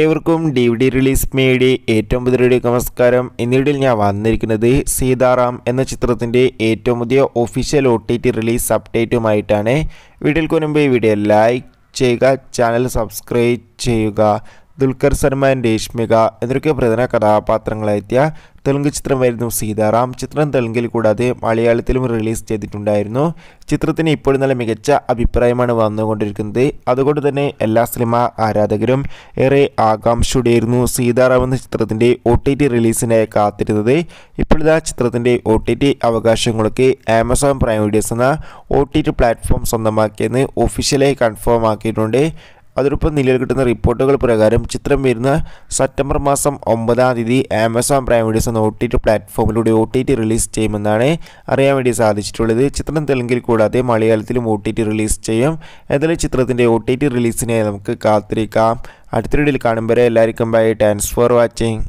ഏവർക്കും D V D release മേയുടെ ഏറ്റവും പുതിയ നമസ്കാരം എന്നിടയിൽ ഞാൻ വന്നിരിക്കുന്നത് സീതാറാം എന്ന ചിത്രത്തിൻ്റെ ഏറ്റവും പുതിയ official O T T release അപ്ഡേറ്റുമായിട്ടാണ് വീഡിയോയിൽ ഈ വീഡിയോ ലൈക്ക് ചെയ്യുക ചാനൽ സബ്സ്ക്രൈബ് ചെയ്യുക ദുൽഖർ സൽമാൻ രേഷ്മിക എന്നിവരൊക്കെ പ്രധാന കഥാപാത്രങ്ങളെത്തിയ തെലുങ്ക് ചിത്രമായിരുന്നു സീതാറാം ചിത്രം തെലുങ്കിൽ കൂടാതെ മലയാളത്തിലും റിലീസ് ചെയ്തിട്ടുണ്ടായിരുന്നു ചിത്രത്തിന് ഇപ്പോൾ നല്ല മികച്ച അഭിപ്രായമാണ് വന്നുകൊണ്ടിരിക്കുന്നത് അതുകൊണ്ട് തന്നെ എല്ലാ സിനിമ ആരാധകരും ഏറെ ആകാംക്ഷയുടെയായിരുന്നു സീതാറാം എന്ന ചിത്രത്തിൻ്റെ ഒ ടി ടി റിലീസിനായി കാത്തിരുന്നത് ഇപ്പോഴത്തെ ചിത്രത്തിൻ്റെ ഒ ടി ടി അവകാശങ്ങളൊക്കെ ആമസോൺ പ്രൈം വീഡിയോസ് എന്ന ഒ ടി ടി പ്ലാറ്റ്ഫോം സ്വന്തമാക്കിയെന്ന് ഒഫീഷ്യലായി കൺഫേം ആക്കിയിട്ടുണ്ട് അതോടൊപ്പം നിലവിൽ കിട്ടുന്ന റിപ്പോർട്ടുകൾ പ്രകാരം ചിത്രം വരുന്ന സെപ്റ്റംബർ മാസം ഒമ്പതാം തീയതി ആമസോൺ പ്രൈം വീഡിയോസ് എന്ന ഒ ടി ടി പ്ലാറ്റ്ഫോമിലൂടെ ഒ ടി ടി റിലീസ് ചെയ്യുമെന്നാണ് അറിയാൻ വേണ്ടി സാധിച്ചിട്ടുള്ളത് ചിത്രം തെലുങ്കിൽ കൂടാതെ മലയാളത്തിലും ഒ ടി ടി റിലീസ് ചെയ്യും ഏതായാലും ചിത്രത്തിൻ്റെ ഒ ടി ടി റിലീസിനെ നമുക്ക് കാത്തിരിക്കാം അടുത്തിടയിൽ കാണുമ്പോൾ എല്ലാവർക്കും ബൈ ടാൻസ് ഫോർ വാച്ചിങ്